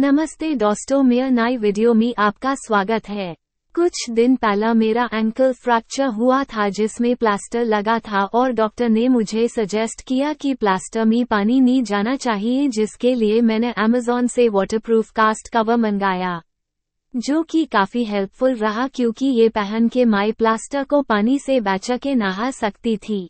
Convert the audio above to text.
नमस्ते दोस्तों मेरा नई वीडियो में आपका स्वागत है कुछ दिन पहला मेरा एंकल फ्रैक्चर हुआ था जिसमें प्लास्टर लगा था और डॉक्टर ने मुझे सजेस्ट किया कि प्लास्टर में पानी नहीं जाना चाहिए जिसके लिए मैंने अमेजोन से वाटरप्रूफ कास्ट कवर मंगाया जो कि काफी हेल्पफुल रहा क्योंकि ये पहन के माई प्लास्टर को पानी से बचा के नहा सकती थी